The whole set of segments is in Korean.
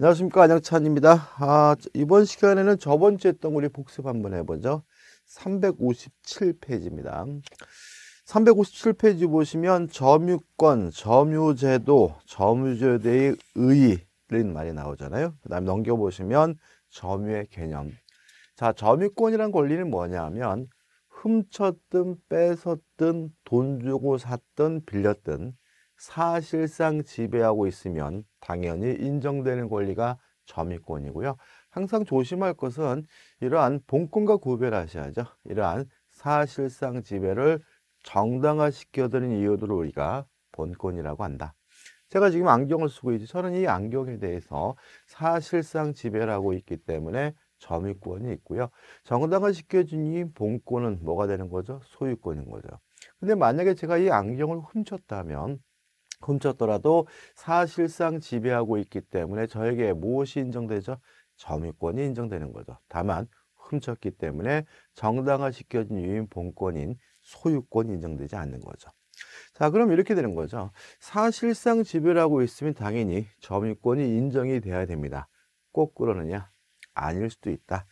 안녕하십니까 안양찬입니다 아, 이번 시간에는 저번 주 했던 우리 복습 한번 해보죠 357페이지입니다 357페이지 보시면 점유권, 점유제도, 점유제도의 의의라는 말이 나오잖아요 그다음 넘겨보시면 점유의 개념 자 점유권이란 권리는 뭐냐면 훔쳤든 뺏었든 돈 주고 샀든 빌렸든 사실상 지배하고 있으면 당연히 인정되는 권리가 점유권이고요. 항상 조심할 것은 이러한 본권과 구별하셔야죠. 이러한 사실상 지배를 정당화시켜드는 이유들을 우리가 본권이라고 한다. 제가 지금 안경을 쓰고 있지 저는 이 안경에 대해서 사실상 지배라고 있기 때문에 점유권이 있고요. 정당화시켜준이 본권은 뭐가 되는 거죠? 소유권인 거죠. 근데 만약에 제가 이 안경을 훔쳤다면 훔쳤더라도 사실상 지배하고 있기 때문에 저에게 무엇이 인정되죠? 점유권이 인정되는 거죠. 다만 훔쳤기 때문에 정당화시켜진 유인 본권인 소유권이 인정되지 않는 거죠. 자, 그럼 이렇게 되는 거죠. 사실상 지배를 하고 있으면 당연히 점유권이 인정이 돼야 됩니다. 꼭 그러느냐? 아닐 수도 있다.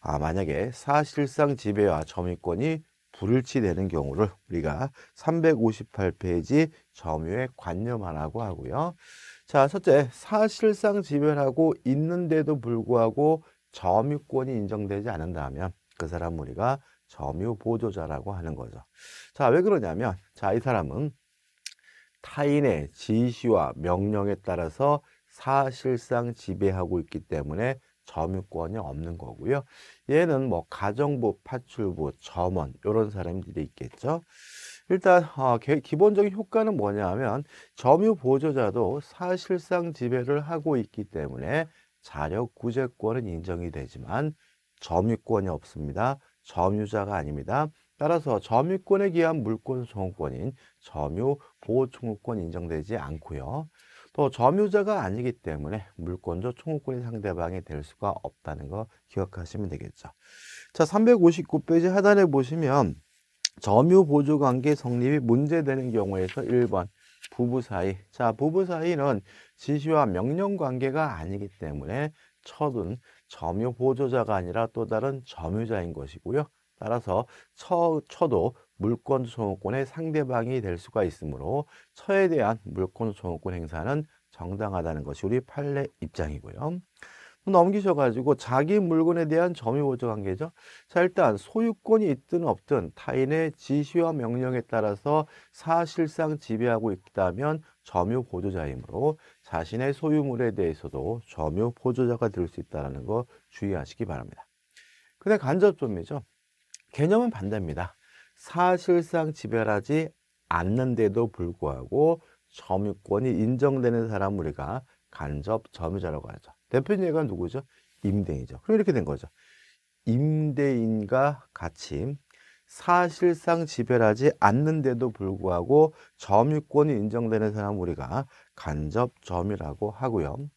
아, 만약에 사실상 지배와 점유권이 불일치되는 경우를 우리가 358페이지 점유에 관념하라고 하고요. 자, 첫째, 사실상 지배하고 있는데도 불구하고 점유권이 인정되지 않는다면 그 사람 우리가 점유 보조자라고 하는 거죠. 자, 왜 그러냐면 자, 이 사람은 타인의 지시와 명령에 따라서 사실상 지배하고 있기 때문에 점유권이 없는 거고요. 얘는 뭐 가정부, 파출부, 점원 이런 사람들이 있겠죠. 일단 어, 기본적인 효과는 뭐냐면 점유 보조자도 사실상 지배를 하고 있기 때문에 자력 구제권은 인정이 되지만 점유권이 없습니다. 점유자가 아닙니다. 따라서 점유권에 기한 물권 소유권인 점유 보호 권 인정되지 않고요. 또 점유자가 아니기 때문에 물권자 총구권이 상대방이 될 수가 없다는 거 기억하시면 되겠죠. 자, 359페이지 하단에 보시면 점유 보조 관계 성립이 문제되는 경우에서 1번 부부 사이. 자, 부부 사이는 지시와 명령 관계가 아니기 때문에 첫은 점유 보조자가 아니라 또 다른 점유자인 것이고요. 따라서 처, 처도 물권 소유권의 상대방이 될 수가 있으므로 처에 대한 물권 소유권 행사는 정당하다는 것이 우리 판례 입장이고요. 넘기셔가지고 자기 물건에 대한 점유보조 관계죠. 자 일단 소유권이 있든 없든 타인의 지시와 명령에 따라서 사실상 지배하고 있다면 점유보조자이므로 자신의 소유물에 대해서도 점유보조자가 될 수 있다는 거 주의하시기 바랍니다. 근데 간접점이죠. 개념은 반대입니다. 사실상 지별하지 않는데도 불구하고 점유권이 인정되는 사람 우리가 간접 점유자라고 하죠. 대표인예가 누구죠? 임대인이죠. 그럼 이렇게 된 거죠. 임대인과 같이 사실상 지별하지 않는데도 불구하고 점유권이 인정되는 사람 우리가 간접 점유라고 하고요.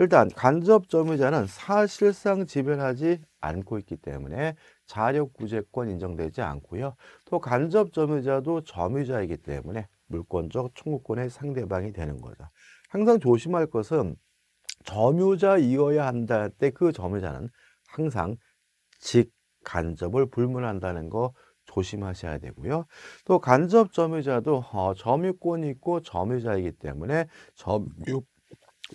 일단 간접 점유자는 사실상 지별하지 않고 있기 때문에 자력구제권 인정되지 않고요. 또 간접 점유자도 점유자이기 때문에 물권적 청구권의 상대방이 되는 거죠. 항상 조심할 것은 점유자이어야 한다 할 때 그 점유자는 항상 직간접을 불문한다는 거 조심하셔야 되고요. 또 간접 점유자도 어, 점유권이 있고 점유자이기 때문에 점유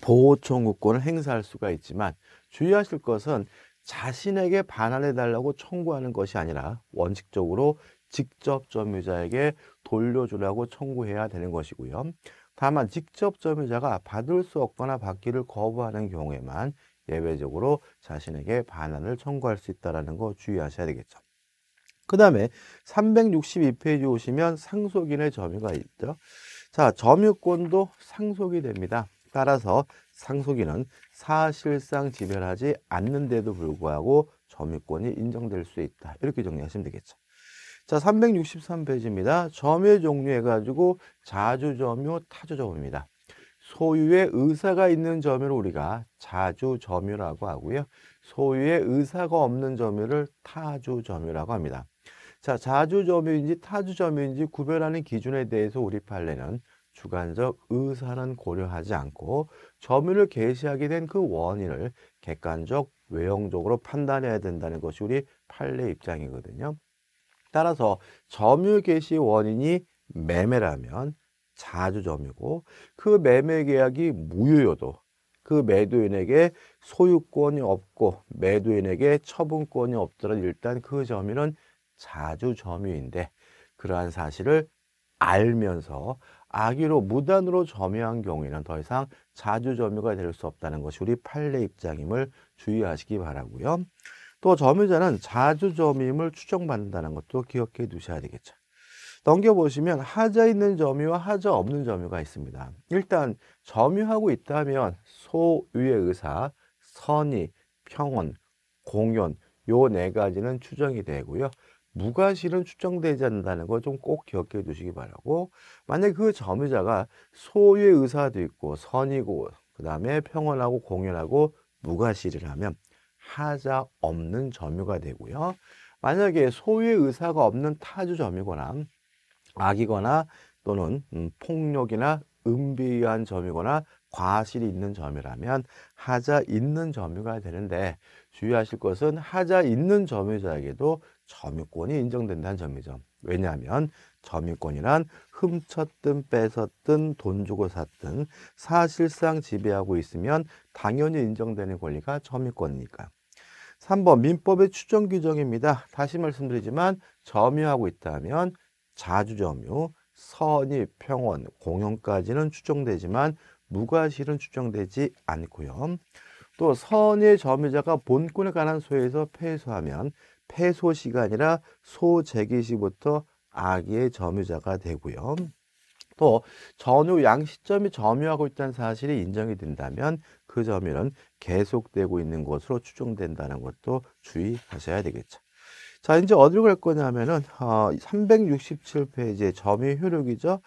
보호 청구권을 행사할 수가 있지만 주의하실 것은 자신에게 반환해 달라고 청구하는 것이 아니라 원칙적으로 직접 점유자에게 돌려주라고 청구해야 되는 것이고요. 다만 직접 점유자가 받을 수 없거나 받기를 거부하는 경우에만 예외적으로 자신에게 반환을 청구할 수 있다는 거 주의하셔야 되겠죠. 그 다음에 362페이지 오시면 상속인의 점유가 있죠. 자, 점유권도 상속이 됩니다. 따라서 상속인은 사실상 지별하지 않는데도 불구하고 점유권이 인정될 수 있다. 이렇게 정리하시면 되겠죠. 자, 363페이지입니다. 점유 종류해 가지고 자주 점유, 타주 점유입니다. 소유의 의사가 있는 점유를 우리가 자주 점유라고 하고요. 소유의 의사가 없는 점유를 타주 점유라고 합니다. 자, 자주 점유인지 타주 점유인지 구별하는 기준에 대해서 우리 판례는 주관적 의사는 고려하지 않고 점유를 개시하게 된 그 원인을 객관적 외형적으로 판단해야 된다는 것이 우리 판례 입장이거든요. 따라서 점유 개시 원인이 매매라면 자주점유고그 매매 계약이 무효여도 그 매도인에게 소유권이 없고 매도인에게 처분권이 없더라도 일단 그 점유는 자주점유인데 그러한 사실을 알면서 악의로 무단으로 점유한 경우에는 더 이상 자주 점유가 될 수 없다는 것이 우리 판례 입장임을 주의하시기 바라고요. 또 점유자는 자주 점유임을 추정받는다는 것도 기억해 두셔야 되겠죠. 넘겨보시면 하자 있는 점유와 하자 없는 점유가 있습니다. 일단 점유하고 있다면 소유의 의사, 선의, 평온, 공연 요 네 가지는 추정이 되고요. 무과실은 추정되지 않는다는 걸 좀 꼭 기억해 두시기 바라고 만약 그 점유자가 소유의 의사도 있고 선이고 그 다음에 평온하고 공연하고 무과실이라면 하자 없는 점유가 되고요. 만약에 소유의 의사가 없는 타주 점유거나 악이거나 또는 음, 폭력이나 음비한 점유거나 과실이 있는 점유라면 하자 있는 점유가 되는데 주의하실 것은 하자 있는 점유자에게도 점유권이 인정된다는 점이죠. 왜냐하면 점유권이란 훔쳤든 뺏었든 돈 주고 샀든 사실상 지배하고 있으면 당연히 인정되는 권리가 점유권이니까. 3번 민법의 추정 규정입니다. 다시 말씀드리지만 점유하고 있다면 자주점유, 선의, 평원, 공용까지는 추정되지만 무과실은 추정되지 않고요. 또 선의 점유자가 본권에 관한 소유에서 폐소하면 폐소시가 아니라 소재기시부터 아기의 점유자가 되고요. 또 전후 양 시점이 점유하고 있다는 사실이 인정이 된다면 그 점유는 계속되고 있는 것으로 추정된다는 것도 주의하셔야 되겠죠. 자 이제 어디로 갈 거냐 면은 어, 367페이지의 점유 효력이죠.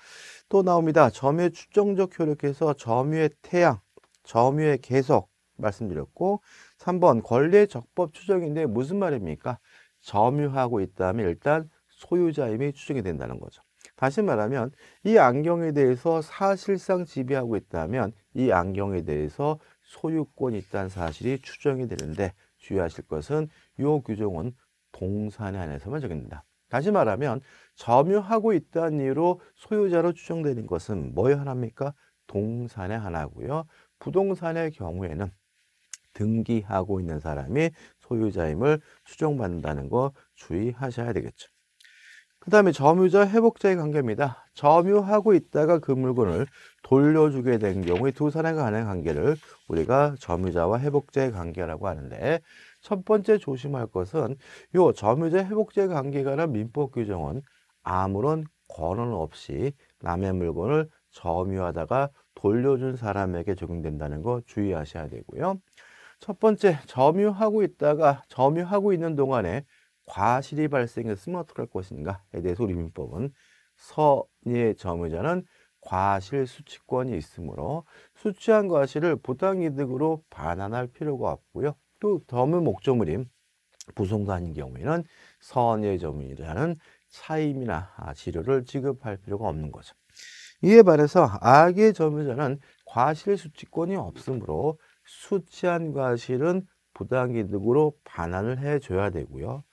또 나옵니다. 점유의 추정적 효력에서 점유의 태양, 점유의 계속 말씀드렸고 3번 권리의 적법 추정인데 무슨 말입니까? 점유하고 있다면 일단 소유자임이 추정이 된다는 거죠. 다시 말하면 이 안경에 대해서 사실상 지배하고 있다면 이 안경에 대해서 소유권이 있다는 사실이 추정이 되는데 주의하실 것은 이 규정은 동산에 한해서만 적용된다. 다시 말하면 점유하고 있다는 이유로 소유자로 추정되는 것은 뭐에 하나입니까? 동산에 하나고요. 부동산의 경우에는 등기하고 있는 사람이 소유자임을 추정받는다는 거 주의하셔야 되겠죠. 그 다음에 점유자 회복자의 관계입니다. 점유하고 있다가 그 물건을 돌려주게 된 경우에 두 사람에 관 관계를 우리가 점유자와 회복자의 관계라고 하는데 첫 번째 조심할 것은 요 점유자 회복자 관계에 관한 민법 규정은 아무런 권한 없이 남의 물건을 점유하다가 돌려준 사람에게 적용된다는 거 주의하셔야 되고요. 첫 번째, 점유하고 있다가 점유하고 있는 동안에 과실이 발생했으면 어떡할 것인가에 대해서 우리 민법은 선의 점유자는 과실 수취권이 있으므로 수취한 과실을 부당이득으로 반환할 필요가 없고요. 또 점유 목적물인 부송도 아닌 경우에는 선의 점유자는 차임이나 지료를 지급할 필요가 없는 거죠. 이에 반해서 악의 점유자는 과실 수취권이 없으므로 수치한 과실은 부당이득으로 반환을 해줘야 되고요.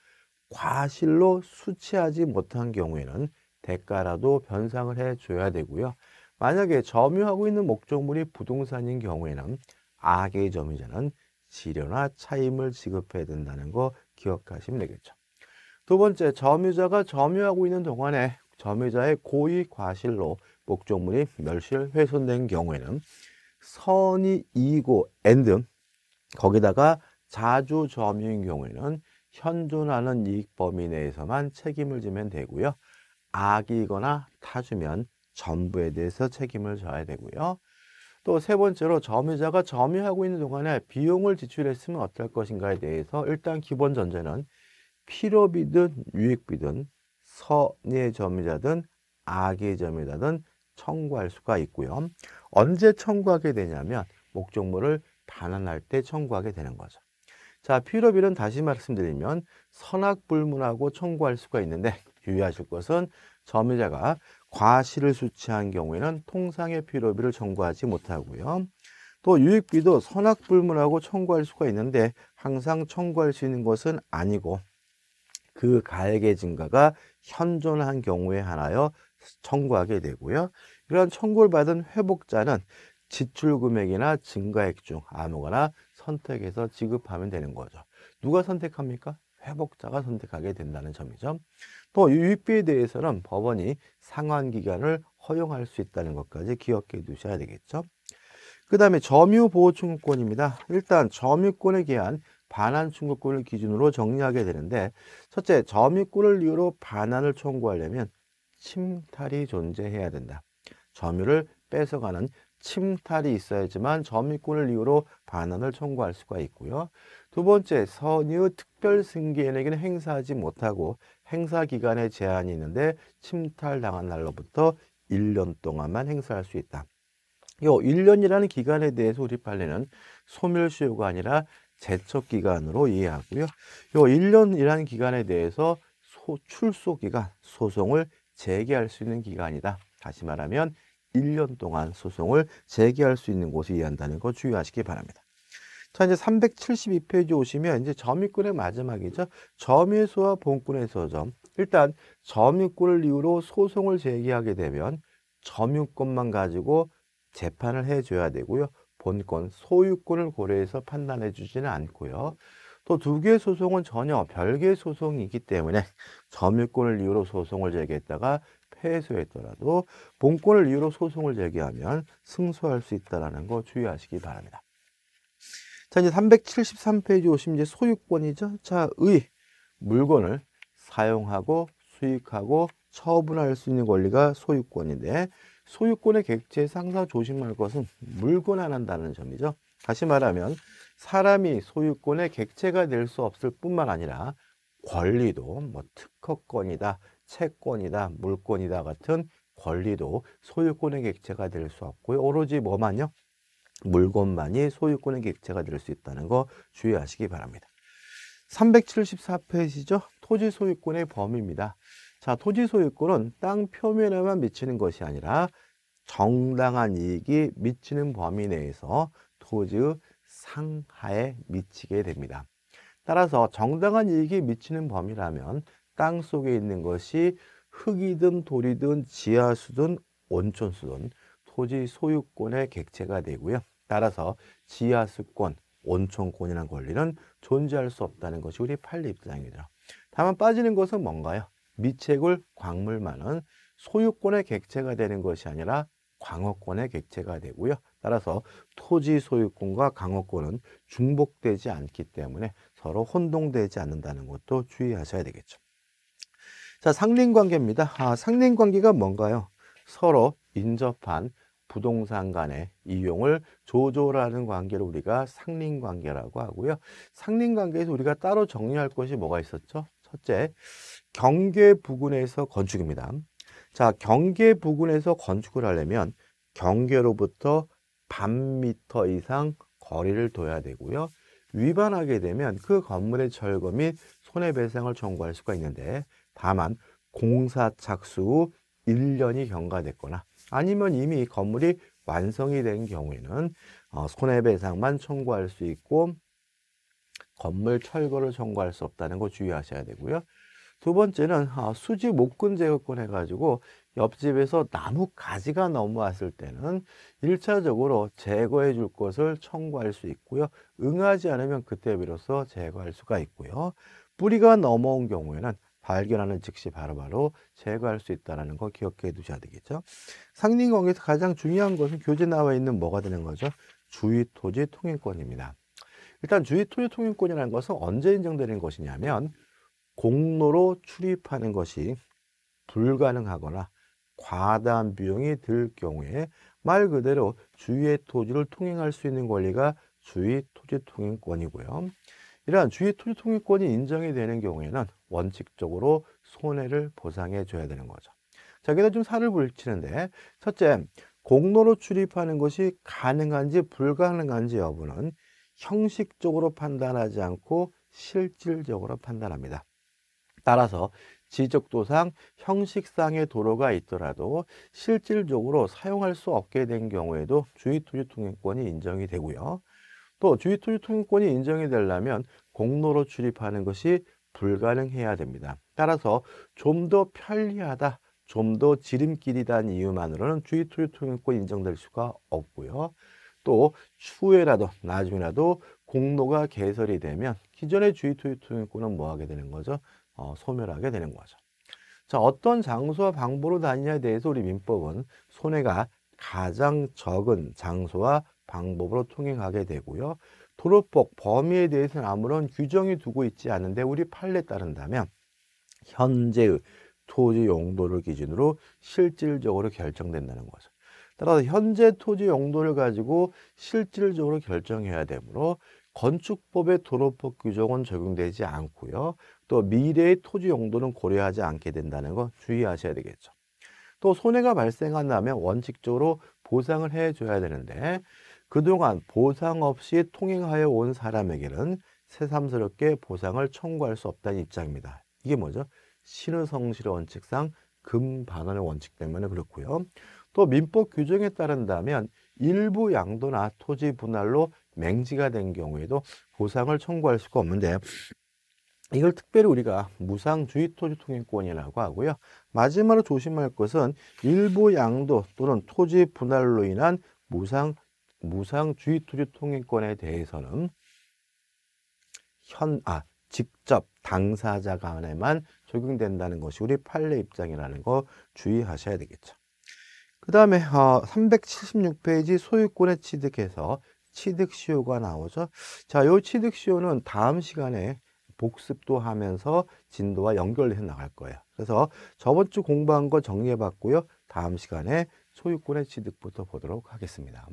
과실로 수치하지 못한 경우에는 대가라도 변상을 해줘야 되고요. 만약에 점유하고 있는 목적물이 부동산인 경우에는 악의 점유자는 지료나 차임을 지급해야 된다는 거 기억하시면 되겠죠. 두 번째, 점유자가 점유하고 있는 동안에 점유자의 고의 과실로 목적물이 멸실 훼손된 경우에는 선이 이고엔 등 거기다가 자주 점유인 경우에는 현존하는 이익 범위 내에서만 책임을 지면 되고요. 악이거나 타주면 전부에 대해서 책임을 져야 되고요. 또 세 번째로 점유자가 점유하고 있는 동안에 비용을 지출했으면 어떨 것인가에 대해서 일단 기본 전제는 필요비든 유익비든 선의 점유자든 악의 점유자든 청구할 수가 있고요. 언제 청구하게 되냐면 목적물을 반환할 때 청구하게 되는 거죠. 자, 필요비는 다시 말씀드리면 선악불문하고 청구할 수가 있는데 유의하실 것은 점유자가 과실을 수치한 경우에는 통상의 필요비를 청구하지 못하고요. 또 유익비도 선악불문하고 청구할 수가 있는데 항상 청구할 수 있는 것은 아니고 그 가액의 증가가 현존한 경우에 하나여 청구하게 되고요. 이러한 청구를 받은 회복자는 지출 금액이나 증가액 중 아무거나 선택해서 지급하면 되는 거죠. 누가 선택합니까? 회복자가 선택하게 된다는 점이죠. 또 유입비에 대해서는 법원이 상환 기간을 허용할 수 있다는 것까지 기억해 두셔야 되겠죠. 그 다음에 점유보호청구권입니다. 일단 점유권에 대한 반환 청구권을 기준으로 정리하게 되는데 첫째 점유권을 이유로 반환을 청구하려면 침탈이 존재해야 된다. 점유를 뺏어가는 침탈이 있어야지만 점유권을 이유로 반환을 청구할 수가 있고요. 두 번째, 선유 특별 승계인에게는 행사하지 못하고 행사 기간에 제한이 있는데 침탈당한 날로부터 1년 동안만 행사할 수 있다. 요 1년이라는 기간에 대해서 우리 판례는 소멸시효가 아니라 제척기간으로 이해하고요. 요 1년이라는 기간에 대해서 소, 출소기간, 소송을 재개할 수 있는 기간이다. 다시 말하면 1년 동안 소송을 재개할 수 있는 곳을 이해한다는 거 주의하시기 바랍니다. 자, 이제 372페이지 오시면 이제 점유권의 마지막이죠. 점유소와 본권의 소점. 일단 점유권을 이유로 소송을 제기하게 되면 점유권만 가지고 재판을 해줘야 되고요. 본권, 소유권을 고려해서 판단해 주지는 않고요. 또두 개의 소송은 전혀 별개의 소송이기 때문에 점유권을 이유로 소송을 제기했다가 패소했더라도 본권을 이유로 소송을 제기하면 승소할 수 있다는 거 주의하시기 바랍니다. 자, 이제 373페이지 오시면 이제 소유권이죠. 자, 의 물건을 사용하고 수익하고 처분할 수 있는 권리가 소유권인데 소유권의 객체 상사 조심할 것은 물건 안 한다는 점이죠. 다시 말하면 사람이 소유권의 객체가 될 수 없을 뿐만 아니라 권리도 뭐 특허권이다, 채권이다, 물권이다 같은 권리도 소유권의 객체가 될 수 없고요. 오로지 뭐만요? 물건만이 소유권의 객체가 될 수 있다는 거 주의하시기 바랍니다. 374페이지죠. 토지 소유권의 범위입니다. 자, 토지 소유권은 땅 표면에만 미치는 것이 아니라 정당한 이익이 미치는 범위 내에서 토지 상하에 미치게 됩니다. 따라서 정당한 이익이 미치는 범위라면 땅 속에 있는 것이 흙이든 돌이든 지하수든 온천수든 토지 소유권의 객체가 되고요. 따라서 지하수권, 온천권이라는 권리는 존재할 수 없다는 것이 우리 판례 입장이죠. 다만 빠지는 것은 뭔가요? 미책을 광물만은 소유권의 객체가 되는 것이 아니라 광어권의 객체가 되고요. 따라서 토지 소유권과 강어권은 중복되지 않기 때문에 서로 혼동되지 않는다는 것도 주의하셔야 되겠죠. 자, 상린관계입니다. 아, 상린관계가 뭔가요? 서로 인접한 부동산 간의 이용을 조절하는 관계를 우리가 상린관계라고 하고요. 상린관계에서 우리가 따로 정리할 것이 뭐가 있었죠? 첫째, 경계 부근에서 건축입니다. 자, 경계 부근에서 건축을 하려면 경계로부터 반 미터 이상 거리를 둬야 되고요. 위반하게 되면 그 건물의 철거 및 손해배상을 청구할 수가 있는데 다만 공사 착수 후 1년이 경과됐거나 아니면 이미 건물이 완성이 된 경우에는 어, 손해배상만 청구할 수 있고 건물 철거를 청구할 수 없다는 거 주의하셔야 되고요. 두 번째는 아, 수지 목근 제거권 해가지고 옆집에서 나무 가지가 넘어왔을 때는 1차적으로 제거해 줄 것을 청구할 수 있고요. 응하지 않으면 그때 비로소 제거할 수가 있고요. 뿌리가 넘어온 경우에는 발견하는 즉시 바로바로 바로 제거할 수 있다는 거 기억해 두셔야 되겠죠. 상린공에서 가장 중요한 것은 교재 나와 있는 뭐가 되는 거죠? 주위토지 통행권입니다. 일단 주위토지 통행권이라는 것은 언제 인정되는 것이냐면 공로로 출입하는 것이 불가능하거나 과다한 비용이 들 경우에 말 그대로 주위의 토지를 통행할 수 있는 권리가 주위 토지 통행권이고요. 이러한 주위 토지 통행권이 인정이 되는 경우에는 원칙적으로 손해를 보상해 줘야 되는 거죠. 자, 여기서좀 살을 불치는데 첫째, 공로로 출입하는 것이 가능한지 불가능한지 여부는 형식적으로 판단하지 않고 실질적으로 판단합니다. 따라서 지적도상 형식상의 도로가 있더라도 실질적으로 사용할 수 없게 된 경우에도 주의토지 통행권이 인정이 되고요. 또 주의토지 통행권이 인정이 되려면 공로로 출입하는 것이 불가능해야 됩니다. 따라서 좀 더 편리하다, 좀 더 지름길이란 이유만으로는 주의토지 통행권 인정될 수가 없고요. 또 추후에라도 나중에라도 공로가 개설이 되면 기존의 주의토지 통행권은 뭐하게 되는 거죠? 어, 소멸하게 되는 거죠. 자, 어떤 장소와 방법로 다니냐에 대해서 우리 민법은 손해가 가장 적은 장소와 방법으로 통행하게 되고요. 도로법 범위에 대해서는 아무런 규정이 두고 있지 않은데 우리 판례에 따른다면 현재의 토지 용도를 기준으로 실질적으로 결정된다는 거죠. 따라서 현재 토지 용도를 가지고 실질적으로 결정해야 되므로 건축법의 도로법 규정은 적용되지 않고요. 또 미래의 토지 용도는 고려하지 않게 된다는 거 주의하셔야 되겠죠. 또 손해가 발생한다면 원칙적으로 보상을 해줘야 되는데 그동안 보상 없이 통행하여 온 사람에게는 새삼스럽게 보상을 청구할 수 없다는 입장입니다. 이게 뭐죠? 신의성실 원칙상 금반환의 원칙 때문에 그렇고요. 또 민법 규정에 따른다면 일부 양도나 토지 분할로 맹지가 된 경우에도 보상을 청구할 수가 없는데 이걸 특별히 우리가 무상주의 토지 통행권이라고 하고요. 마지막으로 조심할 것은 일부 양도 또는 토지 분할로 인한 무상 무상주의 토지 통행권에 대해서는 현 아 직접 당사자 간에만 적용된다는 것이 우리 판례 입장이라는 거 주의하셔야 되겠죠. 그 다음에 어, 376페이지 소유권에 취득해서 취득시효가 나오죠. 자, 요 취득시효는 다음 시간에 복습도 하면서 진도와 연결해 나갈 거예요. 그래서 저번 주 공부한 거 정리해 봤고요. 다음 시간에 소유권의 취득부터 보도록 하겠습니다.